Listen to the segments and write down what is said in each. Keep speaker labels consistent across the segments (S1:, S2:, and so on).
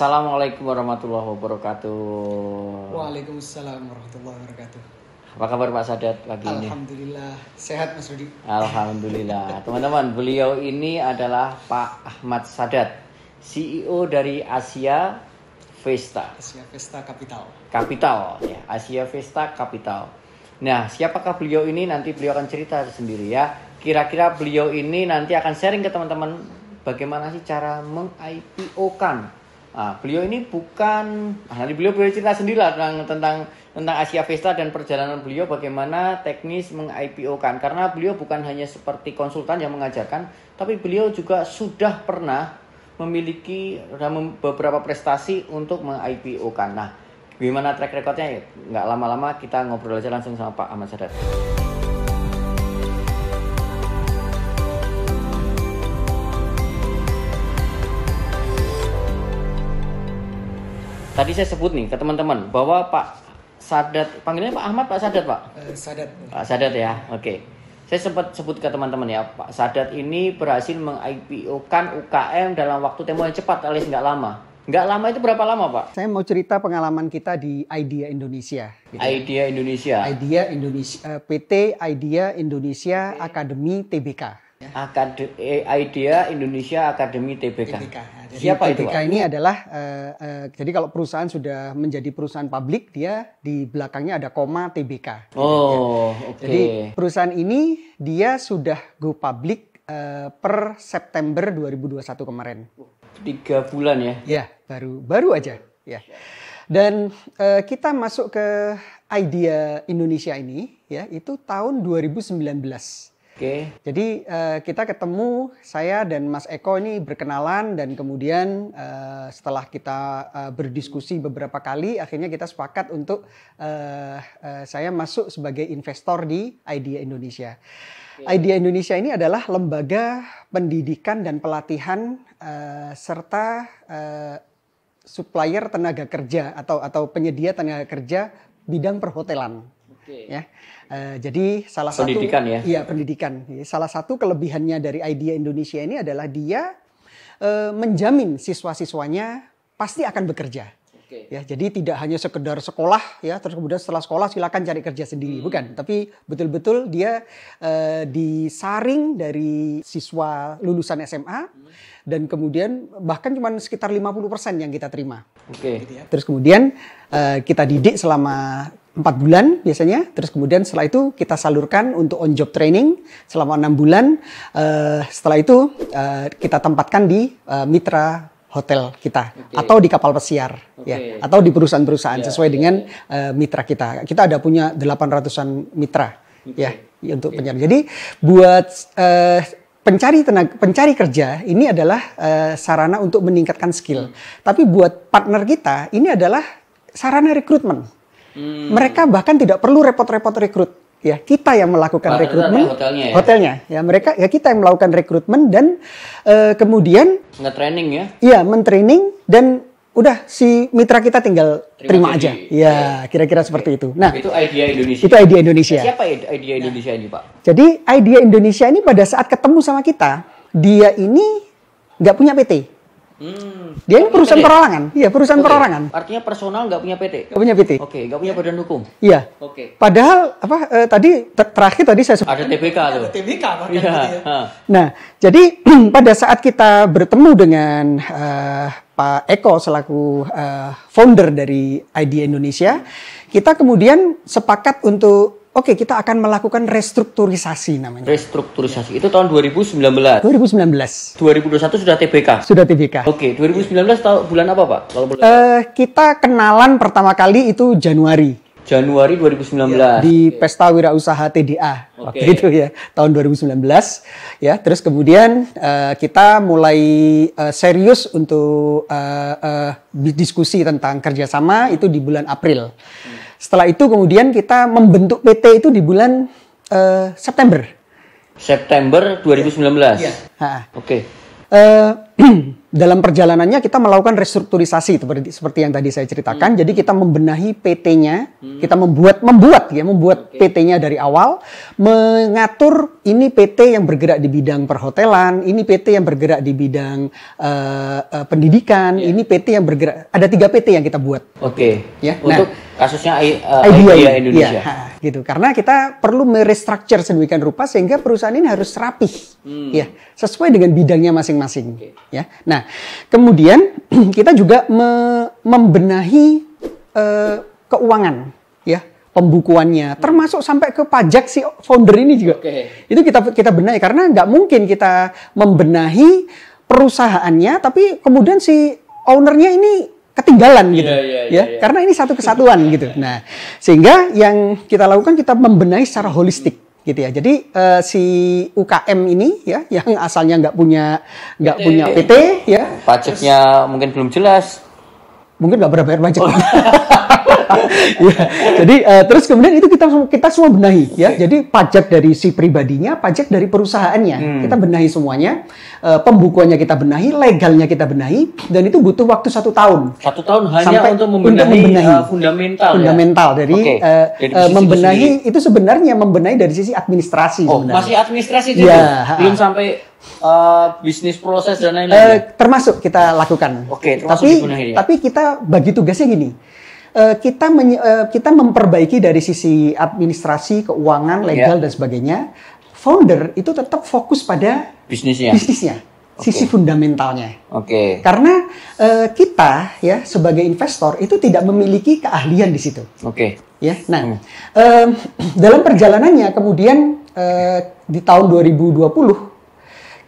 S1: Assalamualaikum warahmatullahi wabarakatuh.
S2: Waalaikumsalam warahmatullahi wabarakatuh.
S1: Apa kabar Pak Sadat pagi ini?
S2: Alhamdulillah, sehat Mas Rudi.
S1: Alhamdulillah. Teman-teman, beliau ini adalah Pak Ahmad Sadat, CEO dari Asia Vesta. Asia Vesta Capital. Capital, ya. Asia Vesta Capital. Nah, siapakah beliau ini? Nanti beliau akan cerita sendiri ya. Kira-kira beliau ini nanti akan sharing ke teman-teman bagaimana sih cara meng-IPO-kan Nah, beliau ini bukan nah, nanti beliau beliau cerita sendiri lah tentang tentang tentang Asia Vista dan perjalanan beliau bagaimana teknis meng-IPO-kan karena beliau bukan hanya seperti konsultan yang mengajarkan tapi beliau juga sudah pernah memiliki beberapa prestasi untuk meng-IPO-kan. Nah, gimana track recordnya? Nggak lama-lama kita ngobrol aja langsung sama Pak Ahmad Sadat. Tadi saya sebut nih ke teman-teman bahwa Pak Sadat, panggilnya Pak Ahmad, Pak Sadat, Pak. Eh, Sadat. Pak Sadat ya, oke. Okay. Saya sempat sebut ke teman-teman ya, Pak Sadat ini berhasil meng-IPO-kan UKM dalam waktu tempo yang cepat alias nggak lama. Nggak lama itu berapa lama, Pak?
S2: Saya mau cerita pengalaman kita di Idea Indonesia. Gitu. Idea Indonesia. Idea Indonesia. Eh, PT Idea Indonesia Akademi TBK.
S1: Akad eh, Idea Indonesia Akademi TBK. TBK. Ya. Jadi Siapa itu? Pak? ini
S2: adalah uh, uh, jadi kalau perusahaan sudah menjadi perusahaan publik dia di belakangnya ada koma TBK. Oh, ya. oke. Okay. Jadi perusahaan ini dia sudah go public uh, per September 2021 kemarin.
S1: Tiga bulan ya? Ya,
S2: baru baru aja. Ya. Dan uh, kita masuk ke idea Indonesia ini ya itu tahun 2019. Oke. Okay. Jadi uh, kita ketemu saya dan Mas Eko ini berkenalan dan kemudian uh, setelah kita uh, berdiskusi beberapa kali akhirnya kita sepakat untuk uh, uh, saya masuk sebagai investor di Idea Indonesia. Okay. Idea Indonesia ini adalah lembaga pendidikan dan pelatihan uh, serta uh, supplier tenaga kerja atau atau penyedia tenaga kerja bidang perhotelan. Okay. Ya. Uh, jadi salah pendidikan satu ya. Iya, pendidikan. Salah satu kelebihannya dari Idea Indonesia ini adalah dia uh, menjamin siswa-siswanya pasti akan bekerja. Okay. Ya, jadi tidak hanya sekedar sekolah ya, terus kemudian setelah sekolah silakan cari kerja sendiri, hmm. bukan? Tapi betul-betul dia uh, disaring dari siswa lulusan SMA hmm. dan kemudian bahkan cuma sekitar 50% yang kita terima. Oke. Okay. Terus kemudian kita didik selama empat bulan biasanya, terus kemudian setelah itu kita salurkan untuk on job training selama enam bulan. Uh, setelah itu uh, kita tempatkan di uh, mitra hotel kita okay. atau di kapal pesiar okay. ya atau di perusahaan-perusahaan yeah, sesuai yeah, dengan Uh, mitra kita. Kita ada punya 800-an mitra okay. Ya, ya untuk okay. penyiar. Jadi buat uh, pencari tenaga pencari kerja ini adalah uh, sarana untuk meningkatkan skill. Hmm. Tapi buat partner kita ini adalah sarana rekrutmen. Hmm. Mereka bahkan tidak perlu repot-repot rekrut. Ya, kita yang melakukan Pada rekrutmen. Hotelnya ya? hotelnya ya. mereka ya kita yang melakukan rekrutmen dan uh, kemudian
S1: nge-training ya.
S2: Iya, mentraining dan udah si mitra kita tinggal terima, terima aja. Ya, iya. kira-kira seperti itu. Nah, itu idea
S1: Indonesia. Itu idea Indonesia. Nah, siapa idea nah. Indonesia nah. ini, Pak?
S2: Jadi, idea Indonesia ini pada saat ketemu sama kita, dia ini nggak punya PT.
S1: Hmm. Dia ini perusahaan PT. perorangan. Iya, perusahaan okay. perorangan. Artinya personal nggak punya PT. Nggak punya PT. Oke, okay, nggak punya badan hukum. Iya. Oke. Okay.
S2: Padahal apa eh, tadi ter terakhir tadi saya sebut
S1: ada TBK tuh. Ada TBK Iya. Ya.
S2: Nah, jadi pada saat kita bertemu dengan
S1: uh,
S2: Pak Eko selaku uh, founder dari ID Indonesia, kita kemudian sepakat untuk Oke, kita akan melakukan restrukturisasi namanya.
S1: Restrukturisasi itu tahun 2019. 2019. 2021 sudah TBK. Sudah TBK. Oke, 2019 tahun bulan apa, Pak? Kalau boleh.
S2: Uh, kita kenalan pertama kali itu Januari.
S1: Januari 2019 ya, di
S2: Pesta Wirausaha TDA okay. waktu itu ya tahun 2019 ya terus kemudian uh, kita mulai uh, serius untuk uh, uh, diskusi tentang kerjasama itu di bulan April hmm. setelah itu kemudian kita membentuk PT itu di bulan uh, September
S1: September 2019 ya. ya. oke okay.
S2: uh, dalam perjalanannya kita melakukan restrukturisasi seperti seperti yang tadi saya ceritakan. Hmm. Jadi kita membenahi PT-nya, hmm. kita membuat membuat ya, membuat okay. PT-nya dari awal, mengatur ini PT yang bergerak di bidang perhotelan, ini PT yang bergerak di bidang uh, uh, pendidikan, yeah. ini PT yang bergerak ada tiga PT yang kita buat. Oke. Okay. Ya. Nah. Untuk
S1: nah, kasusnya uh, idea, idea Indonesia. Ya, ha,
S2: gitu. Karena kita perlu merestructure sedemikian rupa sehingga perusahaan ini harus rapih. Hmm. Ya, sesuai dengan bidangnya masing-masing. Okay. Ya. Nah, Nah, kemudian kita juga me membenahi uh, keuangan, ya pembukuannya, termasuk sampai ke pajak si founder ini juga. Oke. Itu kita kita benahi karena nggak mungkin kita membenahi perusahaannya, tapi kemudian si ownernya ini ketinggalan gitu, yeah, yeah, yeah, ya yeah. Iya. karena ini satu kesatuan gitu. Nah, sehingga yang kita lakukan kita membenahi secara holistik gitu ya. Jadi uh, si UKM ini ya yang asalnya nggak punya nggak punya PT ya.
S1: Pajaknya mungkin belum jelas
S2: mungkin nggak pernah bayar pajak.
S1: ya,
S2: jadi uh, terus kemudian itu kita kita semua benahi ya. Jadi pajak dari si pribadinya, pajak dari perusahaannya, hmm. kita benahi semuanya. Uh, pembukuannya kita benahi, legalnya kita benahi, dan itu butuh waktu satu tahun.
S1: Satu tahun hanya untuk membenahi, untuk membenahi uh, eh, fundamental. Fundamental ya? dari, okay.
S2: uh, dari membenahi itu, itu sebenarnya membenahi dari sisi administrasi. Oh, sebenarnya. masih
S1: administrasi juga, ya, belum sampai uh, bisnis proses dan lain-lain. Eh,
S2: termasuk kita lakukan.
S1: Oke, okay, tapi ya. tapi
S2: kita bagi tugasnya gini. Uh, kita menye, uh, kita memperbaiki dari sisi administrasi, keuangan, iya. legal yeah. dan sebagainya. Founder itu tetap fokus pada bisnisnya. Bisnisnya. Okay. Sisi fundamentalnya. Oke. Okay. Karena uh, kita ya sebagai investor itu tidak memiliki keahlian di situ. Oke. Okay. Ya. Nah, hmm. uh, dalam perjalanannya kemudian uh, di tahun 2020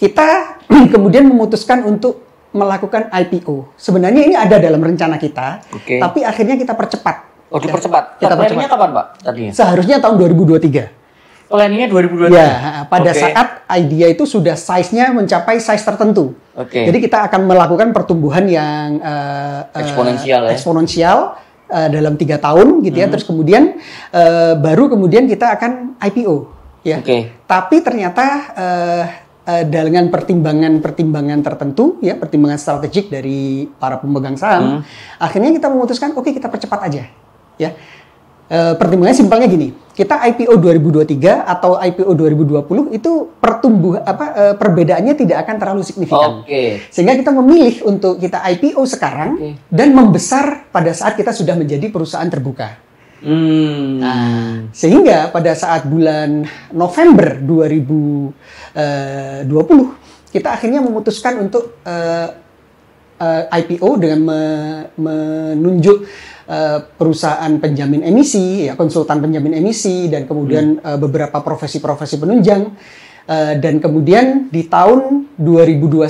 S2: kita kemudian memutuskan untuk melakukan IPO. Sebenarnya ini ada dalam rencana kita, okay. tapi akhirnya kita percepat. Oh,
S1: dipercepat. Kita percepat. kapan, Pak? Tadinya. Seharusnya
S2: tahun 2023.
S1: Planningnya 2023. Ya, pada okay. saat
S2: idea itu sudah size-nya mencapai size tertentu. Oke. Okay. Jadi kita akan melakukan pertumbuhan yang uh, eksponensial, uh, ya? uh, dalam tiga tahun, gitu ya. hmm. ya. Terus kemudian uh, baru kemudian kita akan IPO, ya. Oke. Okay. Tapi ternyata uh, Eh, dengan pertimbangan-pertimbangan tertentu ya pertimbangan strategik dari para pemegang saham hmm. akhirnya kita memutuskan oke okay, kita percepat aja ya uh, eh, pertimbangan simpelnya gini kita IPO 2023 atau IPO 2020 itu pertumbuh apa uh, perbedaannya tidak akan terlalu signifikan okay. sehingga kita memilih untuk kita IPO sekarang okay. dan membesar pada saat kita sudah menjadi perusahaan terbuka
S1: Hmm.
S2: Nah. Sehingga pada saat bulan November 2020 eh, kita akhirnya memutuskan untuk uh, eh, uh, eh, IPO dengan me menunjuk uh, perusahaan penjamin emisi, ya konsultan penjamin emisi dan kemudian hmm. uh, beberapa profesi-profesi penunjang uh, dan kemudian di tahun 2021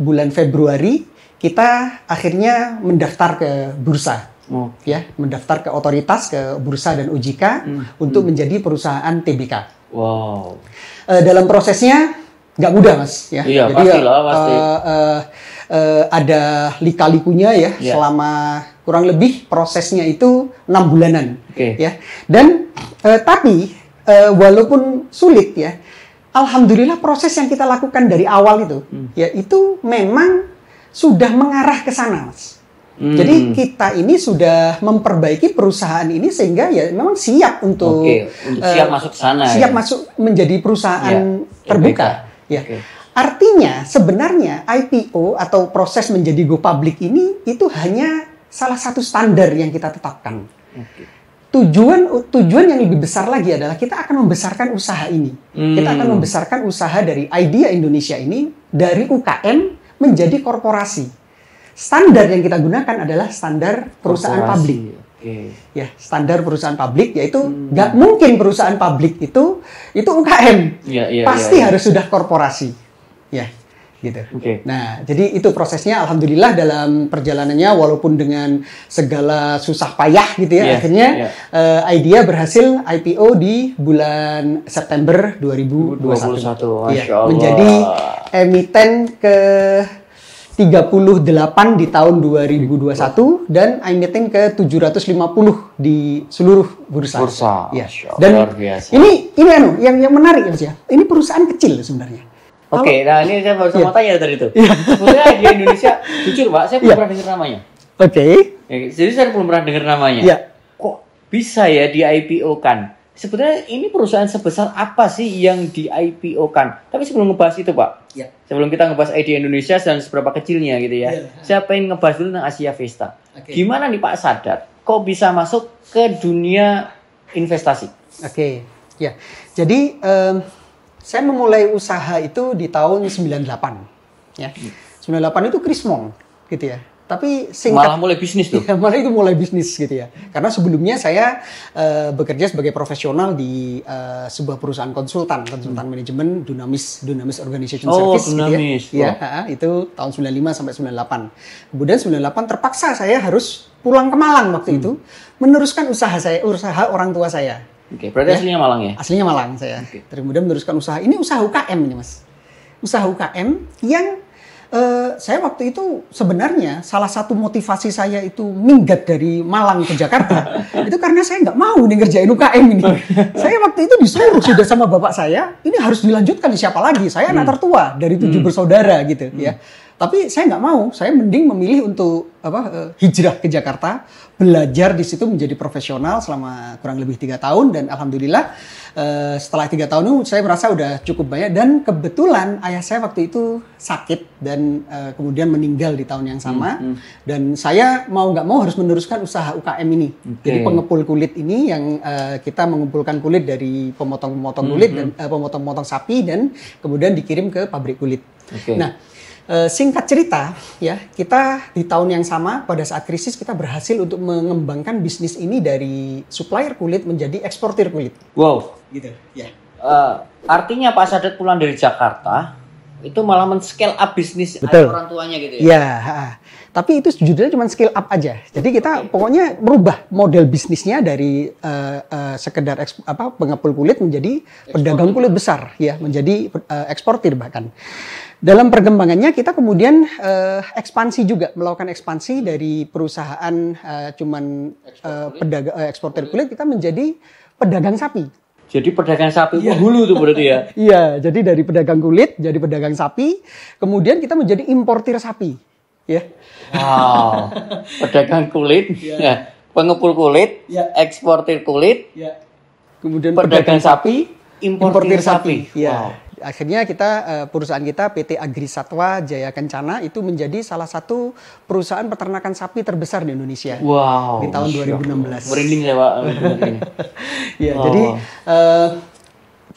S2: bulan Februari kita akhirnya mendaftar ke bursa okay. ya mendaftar ke otoritas ke bursa dan UJK hmm. untuk hmm. menjadi perusahaan TBK.
S1: Wow.
S2: E, dalam prosesnya nggak mudah mas ya. Iya Jadi, pastilah eh, pasti. e, e, e, ada lika-likunya ya yeah. selama kurang lebih prosesnya itu enam bulanan okay. ya. Dan e, tapi e, walaupun sulit ya, alhamdulillah proses yang kita lakukan dari awal itu hmm. ya itu memang sudah mengarah ke sana mas Hmm. Jadi kita ini sudah memperbaiki perusahaan ini sehingga ya memang siap untuk, okay. untuk eh, siap uh, masuk sana, siap ya? masuk menjadi perusahaan ya. ya terbuka. Ya. Okay. Artinya sebenarnya IPO atau proses menjadi go public ini itu hanya salah satu standar yang kita tetapkan. Okay. Tujuan tujuan yang lebih besar lagi adalah kita akan membesarkan usaha ini. Hmm. Kita akan hmm. membesarkan usaha dari idea Indonesia ini dari UKM menjadi korporasi standar yang kita gunakan adalah standar perusahaan Korporasi. publik. Okay. Ya, standar perusahaan publik yaitu hmm. nggak hmm. mungkin perusahaan publik itu itu UKM.
S1: Ya, ya, Pasti ya, ya. harus
S2: sudah korporasi. Ya, gitu. Okay. Nah, jadi itu prosesnya alhamdulillah dalam perjalanannya walaupun dengan segala susah payah gitu ya, yeah, akhirnya yeah. Iya. Uh, idea berhasil IPO di bulan September 2021. 2021. Ya, menjadi emiten ke 38 di tahun 2021 dan I meeting ke 750 di seluruh
S1: bursa. Bursa. Ya. Dan Luar biasa.
S2: ini ini anu yang yang menarik ya ya. Ini perusahaan kecil
S1: sebenarnya. Oke, okay, nah ini saya baru iya. sama yeah. tanya tadi itu. Iya. Sebenarnya di Indonesia jujur Pak, saya belum yeah. pernah dengar namanya. Oke. Okay. Eh, jadi saya belum pernah dengar namanya. Iya. Yeah. Kok bisa ya di IPO kan? sebenarnya ini perusahaan sebesar apa sih yang di IPO kan? Tapi sebelum ngebahas itu pak, ya. sebelum kita ngebahas ID Indonesia dan seberapa kecilnya gitu ya, ya. saya pengen ngebahas dulu tentang Asia Vista. Okay. Gimana nih Pak Sadat, kok bisa masuk ke dunia investasi? Oke, okay. ya. Jadi um, saya memulai
S2: usaha itu di tahun 98, ya. 98 iya. itu Krismong, gitu ya tapi singkat malah mulai bisnis tuh ya, malah itu mulai bisnis gitu ya karena sebelumnya saya uh, bekerja sebagai profesional di uh, sebuah perusahaan konsultan konsultan hmm. manajemen dinamis dinamis organization oh, service dinamis. gitu ya, iya, oh. ya itu tahun 95 sampai 98 kemudian 98 terpaksa saya harus pulang ke Malang waktu hmm. itu meneruskan usaha saya usaha orang tua saya
S1: Oke, okay, berarti ya? aslinya Malang ya?
S2: Aslinya Malang saya. Okay. Kemudian meneruskan usaha. Ini usaha UKM ini, Mas. Usaha UKM yang Eh, saya waktu itu sebenarnya salah satu motivasi saya itu minggat dari Malang ke Jakarta itu karena saya nggak mau nih ngerjain UKM ini. Oh, iya. saya waktu itu disuruh sudah sama bapak saya, ini harus dilanjutkan siapa lagi? Saya anak hmm. tertua dari tujuh hmm. bersaudara gitu hmm. ya. Tapi saya nggak mau, saya mending memilih untuk apa eh, hijrah ke Jakarta, belajar di situ menjadi profesional selama kurang lebih tiga tahun dan alhamdulillah Eh, setelah tiga tahun itu uh, saya merasa udah cukup banyak dan kebetulan ayah saya waktu itu sakit dan uh, kemudian meninggal di tahun yang sama hmm, hmm. dan saya mau nggak mau harus meneruskan usaha UKM ini okay. jadi pengepul kulit ini yang uh, kita mengumpulkan kulit dari pemotong-pemotong kulit hmm, dan pemotong hmm. pemotong-pemotong sapi dan kemudian dikirim ke pabrik kulit. Okay. Nah Eh, singkat cerita, ya kita di tahun yang sama pada saat krisis kita berhasil untuk mengembangkan bisnis ini dari supplier kulit menjadi eksportir kulit.
S1: Wow, gitu, ya. Uh, artinya Pak Sadat pulang dari Jakarta itu malah men-scale up bisnis Betul. orang tuanya gitu ya. Iya.
S2: Tapi itu sejujurnya cuma skill up aja. Jadi kita pokoknya merubah model bisnisnya dari uh, uh, sekedar apa pengepul kulit menjadi eksportir. pedagang kulit besar ya, menjadi uh, eksportir bahkan. Dalam perkembangannya kita kemudian uh, ekspansi juga melakukan ekspansi dari perusahaan uh, cuman uh, pedagang uh, eksportir kulit kita menjadi pedagang sapi.
S1: Jadi pedagang sapi iya. dulu tuh berarti ya?
S2: Iya, jadi dari pedagang kulit jadi pedagang sapi, kemudian kita menjadi importir sapi
S1: ya. Wow. Pedagang kulit, ya. ya. pengepul kulit, ya. eksportir kulit, ya. kemudian pedagang, pedagang sapi,
S2: importir, importir sapi. sapi. Ya. Wow. Akhirnya kita eh, perusahaan kita PT Agrisatwa Jaya Kencana itu menjadi salah satu perusahaan peternakan sapi terbesar di Indonesia. Wow. Di tahun 2016. Merinding ya Pak. ya, wow. jadi uh,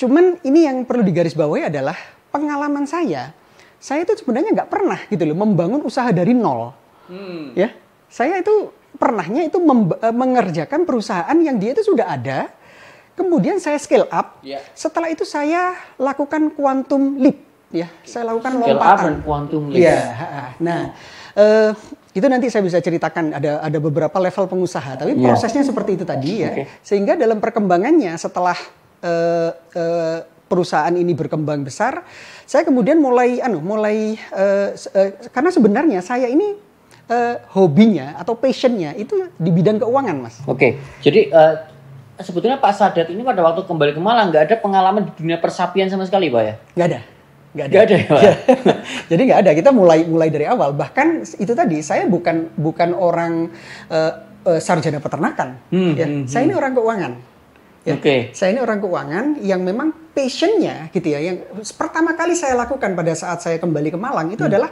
S2: cuman ini yang perlu digarisbawahi adalah pengalaman saya saya itu sebenarnya nggak pernah gitu loh membangun usaha dari nol. Hmm. Ya, saya itu pernahnya itu eh, mengerjakan perusahaan yang dia itu sudah ada, kemudian saya scale up. Yeah. Setelah itu saya lakukan quantum leap. Ya, saya lakukan scale lompatan. up quantum leap. Ya, nah. Hmm. Uh, itu nanti saya bisa ceritakan ada ada beberapa level pengusaha tapi ya. prosesnya seperti itu tadi ya okay. sehingga dalam perkembangannya setelah uh, uh, perusahaan ini berkembang besar, saya kemudian mulai anu mulai uh, uh, karena sebenarnya saya ini uh, hobinya
S1: atau passionnya itu di bidang keuangan, Mas. Oke. Okay. Jadi uh, sebetulnya Pak Sadat ini pada waktu kembali ke Malang nggak ada pengalaman di dunia persapian sama sekali, Pak ya? Nggak ada. Nggak ada. Gak ada ya,
S2: iya. Jadi nggak ada. Kita mulai mulai dari awal. Bahkan itu tadi saya bukan bukan orang uh, sarjana peternakan. Hmm, ya. hmm, saya hmm. ini orang keuangan. Ya. Oke. Okay. Saya ini orang keuangan yang memang passionnya gitu ya yang pertama kali saya lakukan pada saat saya kembali ke Malang itu hmm. adalah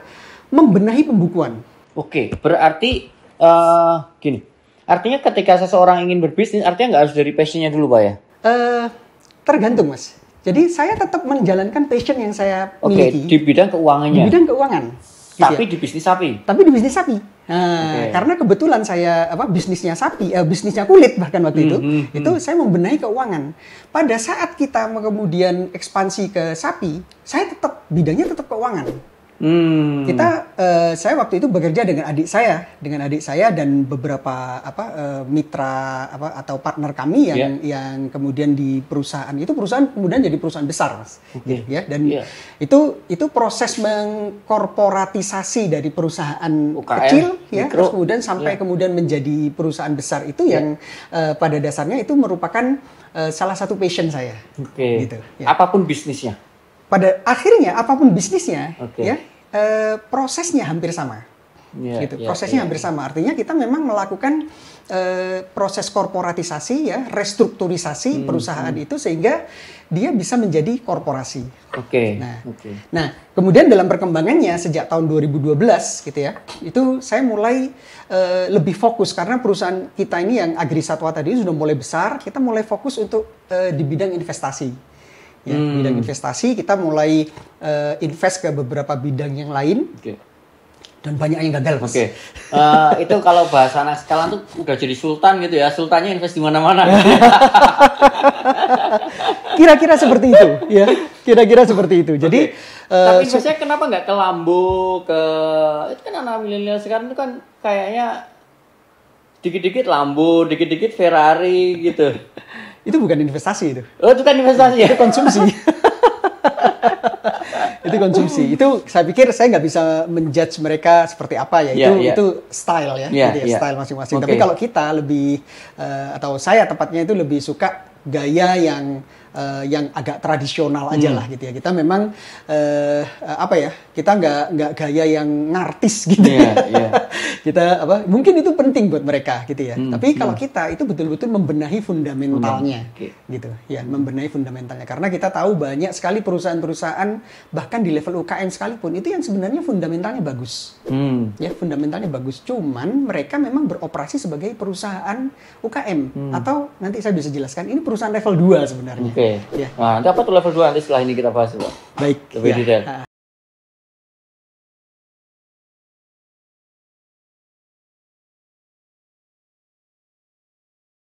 S2: membenahi pembukuan. Oke,
S1: berarti uh, gini, artinya ketika seseorang ingin berbisnis artinya nggak harus dari passionnya dulu pak ya? Uh, tergantung mas. Jadi saya tetap menjalankan passion yang saya miliki. Oke, di bidang keuangannya. Di bidang
S2: keuangan. Iya, Tapi ya. di bisnis sapi. Tapi di bisnis sapi. Ah, nah, okay. karena kebetulan saya apa bisnisnya sapi, eh, bisnisnya kulit bahkan waktu itu, hmm, itu hmm. saya membenahi keuangan. Pada saat kita kemudian ekspansi ke sapi, saya tetap bidangnya tetap keuangan. Hmm. Kita, uh, saya waktu itu bekerja dengan adik saya, dengan adik saya dan beberapa apa uh, mitra apa atau partner kami yang yeah. yang kemudian di perusahaan itu perusahaan kemudian jadi perusahaan besar, mas. Okay. Gitu, ya dan yeah. itu itu proses mengkorporatisasi dari perusahaan UKM, kecil ya, mikro. terus kemudian sampai yeah. kemudian menjadi perusahaan besar itu yeah. yang uh, pada dasarnya itu merupakan uh, salah satu passion saya. Okay. Gitu. Ya. Apapun bisnisnya pada akhirnya apapun bisnisnya okay. ya Eh, prosesnya hampir sama.
S1: Yeah, gitu. Iya, prosesnya yeah. hampir
S2: iya. sama. Artinya kita memang melakukan eh, proses korporatisasi ya, restrukturisasi hmm, perusahaan hmm. itu sehingga dia bisa menjadi korporasi.
S1: Oke. Okay, nah, okay.
S2: nah, kemudian dalam perkembangannya sejak tahun 2012 gitu ya, itu saya mulai eh, lebih fokus karena perusahaan kita ini yang Agri Satwa tadi sudah mulai besar, kita mulai fokus untuk di bidang investasi ya hmm. bidang investasi kita mulai uh, invest ke beberapa bidang yang lain okay. dan banyak yang gagal oke Okay. Uh,
S1: eh, itu kalau bahasa anak sekarang tuh udah jadi sultan gitu ya sultannya invest di mana-mana.
S2: Kira-kira seperti itu ya kira-kira seperti itu. Jadi
S1: uh, tapi biasanya kenapa nggak ke Lambo ke itu kan anak milenial sekarang itu kan kayaknya dikit-dikit Lambo, dikit-dikit Ferrari gitu
S2: itu bukan investasi itu. Oh, itu kan investasi ya? Itu konsumsi. itu konsumsi. Itu saya pikir saya nggak bisa menjudge mereka seperti apa ya. ya itu yeah, yeah. itu style ya, yeah, gitu yeah. Ya. style masing-masing. Okay. Tapi kalau kita lebih uh, atau saya tepatnya itu lebih suka gaya yang uh, yang agak tradisional aja hmm. lah gitu ya. Kita memang uh, apa ya? Kita nggak nggak gaya yang ngartis gitu. Yeah, ya. yeah. kita apa? Mungkin itu penting buat mereka gitu ya. Hmm, Tapi kalau iya. kita itu betul-betul membenahi fundamentalnya okay. gitu. Ya, membenahi fundamentalnya karena kita tahu banyak sekali perusahaan-perusahaan bahkan di level UKM sekalipun itu yang sebenarnya fundamentalnya bagus. Hmm. Ya, fundamentalnya bagus. Cuman mereka memang beroperasi sebagai perusahaan UKM hmm. atau nanti saya bisa jelaskan
S1: ini perusahaan level 2 sebenarnya. Oke. Okay. Ya. Nah, nanti apa tuh level 2 nanti setelah ini kita bahas Pak. Baik. Lebih ya. detail.